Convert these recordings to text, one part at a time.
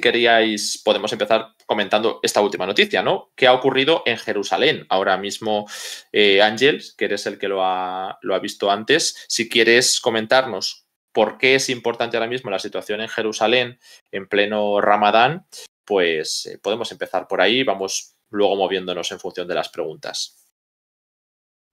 queríais, podemos empezar comentando esta última noticia, ¿no? ¿Qué ha ocurrido en Jerusalén? Ahora mismo, eh, Ángel, que eres el que lo ha, visto antes, si quieres comentarnos por qué es importante ahora mismo la situación en Jerusalén en pleno Ramadán, pues eh, podemos empezar por ahí, vamos luego moviéndonos en función de las preguntas.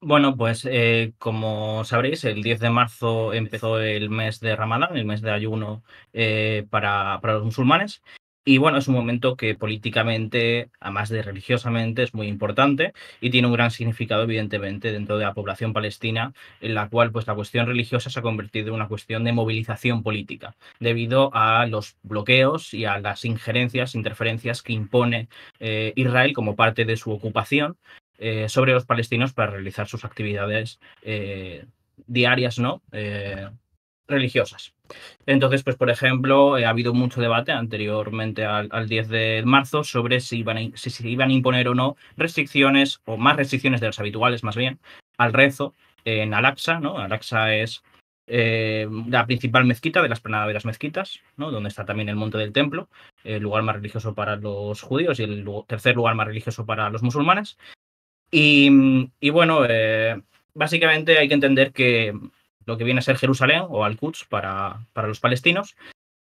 Bueno, pues eh, como sabréis, el 10 de marzo empezó el mes de Ramadán, el mes de ayuno eh, para, los musulmanes. Y bueno, es un momento que políticamente, además de religiosamente, es muy importante y tiene un gran significado, evidentemente, dentro de la población palestina, en la cual pues, la cuestión religiosa se ha convertido en una cuestión de movilización política, debido a los bloqueos y a las injerencias, interferencias que impone eh, Israel como parte de su ocupación eh, sobre los palestinos para realizar sus actividades eh, diarias, ¿no? Eh, religiosas. Entonces, pues por ejemplo, ha habido mucho debate anteriormente al, 10 de marzo sobre si, si se iban a imponer o no restricciones o más restricciones de las habituales más bien al rezo en Al-Aqsa, ¿no? Al-Aqsa es la principal mezquita de las planaderas mezquitas, ¿no? donde está también el monte del templo, el lugar más religioso para los judíos y el tercer lugar más religioso para los musulmanes. Y, bueno, eh, básicamente hay que entender que lo que viene a ser Jerusalén o Al-Quds para, los palestinos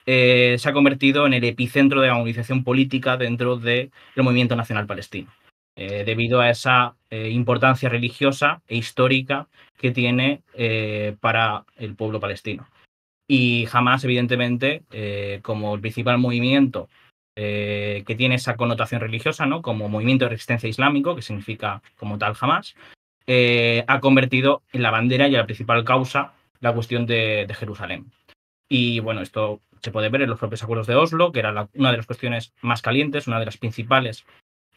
eh, se ha convertido en el epicentro de la movilización política dentro del movimiento nacional palestino. Eh, debido a esa importancia religiosa e histórica que tiene para el pueblo palestino. Y jamás, evidentemente, como el principal movimiento eh, que tiene esa connotación religiosa, ¿no? Como movimiento de resistencia islámico, que significa como tal jamás, eh, ha convertido en la bandera y la principal causa la cuestión de, Jerusalén. Y bueno, esto se puede ver en los propios acuerdos de Oslo, que era una de las cuestiones más calientes, una de las principales,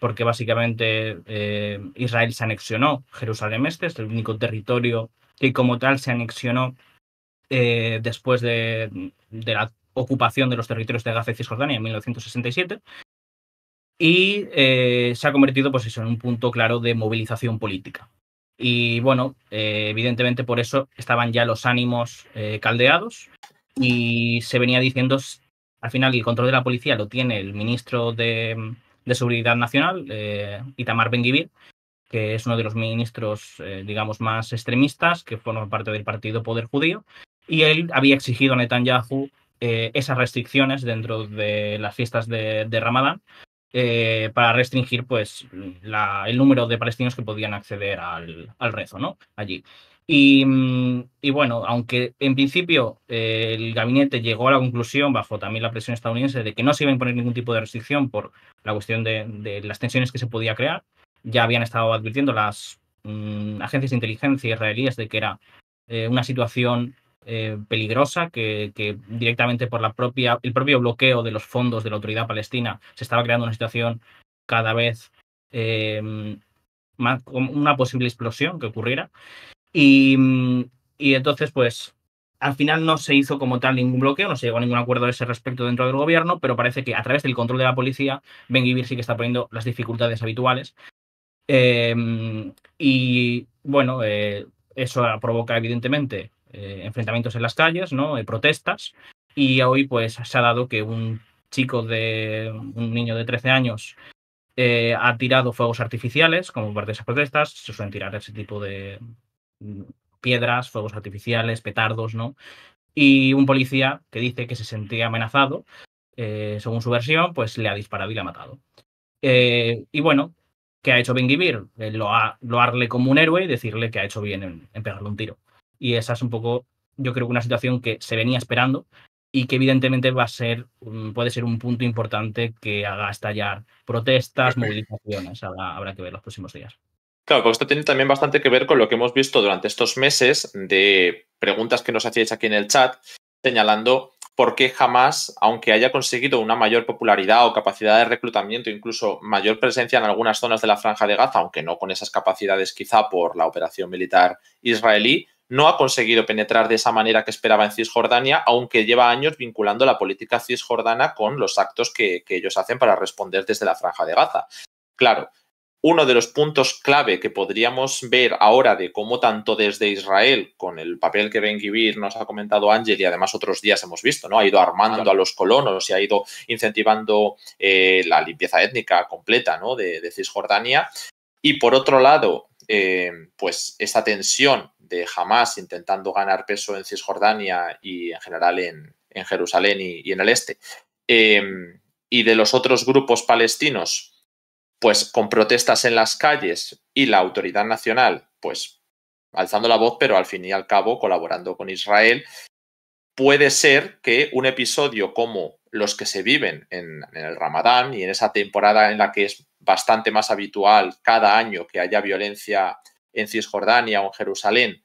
porque básicamente eh, Israel se anexionó Jerusalén Este, es el único territorio que como tal se anexionó después de, la ocupación de los territorios de Gaza y Cisjordania en 1967 y eh, se ha convertido pues eso, en un punto claro de movilización política. Y bueno, eh, evidentemente por eso estaban ya los ánimos eh, caldeados y se venía diciendo, al final el control de la policía lo tiene el ministro de, de Seguridad Nacional, Itamar Gvir que es uno de los ministros, digamos, más extremistas, que forman parte del partido Poder Judío, y él había exigido a Netanyahu eh, esas restricciones dentro de las fiestas de, Ramadán eh, para restringir pues, el número de palestinos que podían acceder al, rezo ¿no? allí. Mm, y, bueno, aunque en principio eh, el gabinete llegó a la conclusión, bajo también la presión estadounidense, de que no se iba a imponer ningún tipo de restricción por la cuestión de, las tensiones que se podía crear, ya habían estado advirtiendo las mm, agencias de inteligencia israelíes de que era una situación eh, peligrosa que, directamente por la propia, el propio bloqueo de los fondos de la autoridad palestina se estaba creando una situación cada vez eh, más más, una posible explosión que ocurriera. Y, entonces, pues, al final no se hizo como tal ningún bloqueo, no se llegó a ningún acuerdo a ese respecto dentro del gobierno, pero parece que a través del control de la policía, Ben Gibir sí que está poniendo las dificultades habituales. Eh, y bueno, eso provoca evidentemente eh, enfrentamientos en las calles, ¿no? Eh, protestas. Y hoy pues se ha dado que un chico de un niño de 13 años eh, ha tirado fuegos artificiales como parte de esas protestas. Se suelen tirar ese tipo de mm, piedras, fuegos artificiales, petardos, ¿no? Y un policía que dice que se sentía amenazado, según su versión, pues le ha disparado y le ha matado. y bueno, ¿qué ha hecho Ben Gibir? lo ha, loarle como un héroe y decirle que ha hecho bien en pegarle un tiro. Y esa es un poco, yo creo que una situación que se venía esperando y que evidentemente va a ser, puede ser un punto importante que haga estallar protestas, movilizaciones. Habrá, que ver los próximos días. Claro, porque esto tiene también bastante que ver con lo que hemos visto durante estos meses de preguntas que nos hacíais aquí en el chat, señalando por qué jamás, aunque haya conseguido una mayor popularidad o capacidad de reclutamiento, incluso mayor presencia en algunas zonas de la franja de Gaza, aunque no con esas capacidades quizá por la operación militar israelí, no ha conseguido penetrar de esa manera que esperaba en Cisjordania, aunque lleva años vinculando la política cisjordana con los actos que, ellos hacen para responder desde la franja de Gaza. Claro, uno de los puntos clave que podríamos ver ahora de cómo tanto desde Israel, con el papel que Ben Gibir nos ha comentado Ángel y además otros días hemos visto, ¿no? Ha ido armando a los colonos y ha ido incentivando eh, la limpieza étnica completa, ¿no? De, Cisjordania. Y por otro lado, eh, pues esa tensión de Hamas intentando ganar peso en Cisjordania y en general en, Jerusalén y, en el este, em, y de los otros grupos palestinos, pues con protestas en las calles y la autoridad nacional, pues alzando la voz, pero al fin y al cabo colaborando con Israel, puede ser que un episodio como los que se viven en, en el Ramadán y en esa temporada en la que es bastante más habitual cada año que haya violencia en Cisjordania o en Jerusalén,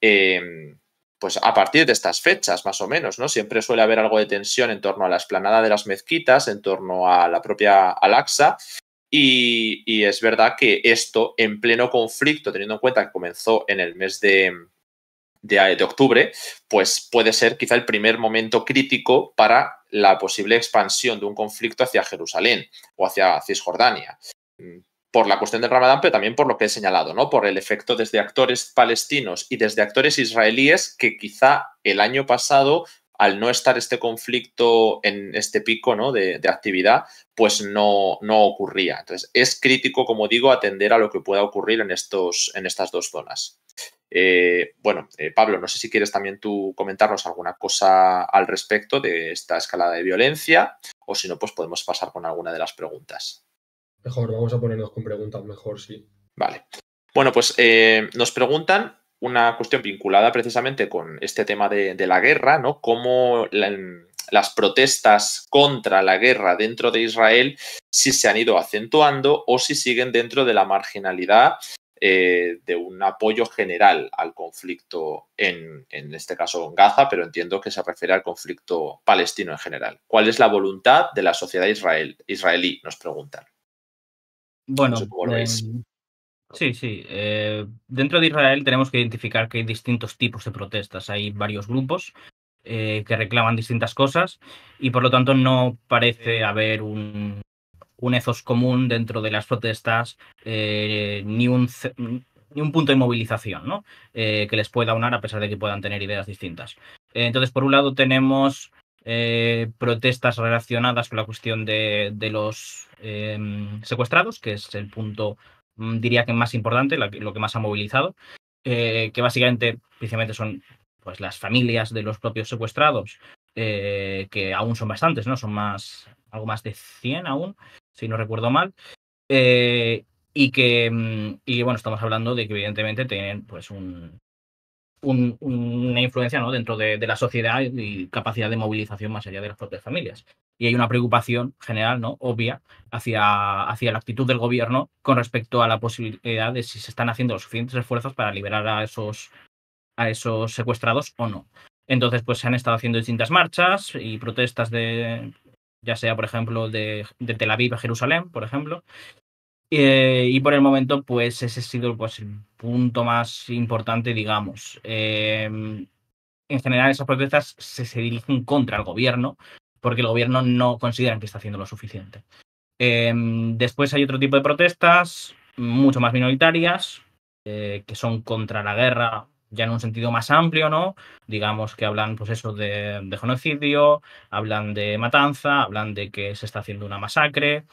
em, pues a partir de estas fechas, más o menos, ¿no? Siempre suele haber algo de tensión en torno a la explanada de las mezquitas, en torno a la propia Al-Aqsa, y, es verdad que esto, en pleno conflicto, teniendo en cuenta que comenzó en el mes de octubre, pues puede ser quizá el primer momento crítico para la posible expansión de un conflicto hacia Jerusalén o hacia Cisjordania por la cuestión del Ramadán, pero también por lo que he señalado, ¿no? Por el efecto desde actores palestinos y desde actores israelíes que quizá el año pasado, al no estar este conflicto en este pico de, actividad, pues no, no ocurría. Entonces, es crítico, como digo, atender a lo que pueda ocurrir en, estos, en estas dos zonas. Eh, bueno, eh, Pablo, no sé si quieres también tú comentarnos alguna cosa al respecto de esta escalada de violencia o si no, pues podemos pasar con alguna de las preguntas. Mejor, vamos a ponernos con preguntas mejor, sí. Vale. Bueno, pues eh, nos preguntan una cuestión vinculada precisamente con este tema de, la guerra, ¿no? Cómo las protestas contra la guerra dentro de Israel, si se han ido acentuando o si siguen dentro de la marginalidad eh, de un apoyo general al conflicto, en, en este caso en Gaza, pero entiendo que se refiere al conflicto palestino en general. ¿Cuál es la voluntad de la sociedad israelí? Nos preguntan. Bueno, em, sí, sí. Eh, dentro de Israel tenemos que identificar que hay distintos tipos de protestas. Hay varios grupos eh, que reclaman distintas cosas y por lo tanto no parece haber un, un ethos común dentro de las protestas eh, ni un ni un punto de movilización ¿no? que les pueda unir a pesar de que puedan tener ideas distintas. entonces, por un lado tenemos eh, protestas relacionadas con la cuestión de, los em, secuestrados, que es el punto, mm, diría que más importante, lo que más ha movilizado, eh, que básicamente, precisamente son pues, las familias de los propios secuestrados, eh, que aún son bastantes, ¿no? Son más, algo más de 100 aún, si no recuerdo mal. y que, mm, y bueno, estamos hablando de que evidentemente tienen pues un, una influencia ¿no? dentro de, la sociedad y capacidad de movilización más allá de las propias familias. Y hay una preocupación general, ¿no? obvia, hacia, hacia la actitud del gobierno con respecto a la posibilidad de si se están haciendo los suficientes esfuerzos para liberar a esos, a esos secuestrados o no. Entonces, pues se han estado haciendo distintas marchas y protestas de, ya sea, por ejemplo, de, de Tel Aviv a Jerusalén, por ejemplo, eh, y por el momento, pues ese ha sido pues, el punto más importante, digamos. Em, en general, esas protestas se, dirigen contra el gobierno, porque el gobierno no considera que está haciendo lo suficiente. Em, después hay otro tipo de protestas, mucho más minoritarias, eh, que son contra la guerra, ya en un sentido más amplio, ¿no? Digamos que hablan, pues de, genocidio, hablan de matanza, hablan de que se está haciendo una masacre.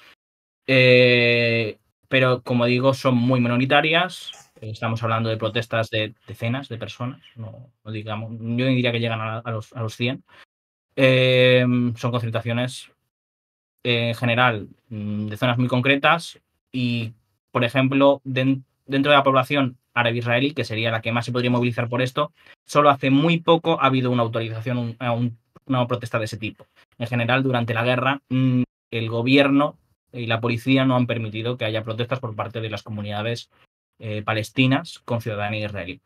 Eh, pero como digo, son muy minoritarias. Estamos hablando de protestas de decenas de personas, no, digamos, yo diría que llegan a, los, a los, 100. Eh, son concentraciones eh, en general mm, de zonas muy concretas y, por ejemplo, dentro de la población árabe israelí, que sería la que más se podría movilizar por esto, solo hace muy poco ha habido una autorización, a una protesta de ese tipo. En general, durante la guerra, mm, el gobierno y la policía no han permitido que haya protestas por parte de las comunidades eh, palestinas con ciudadanía israelí.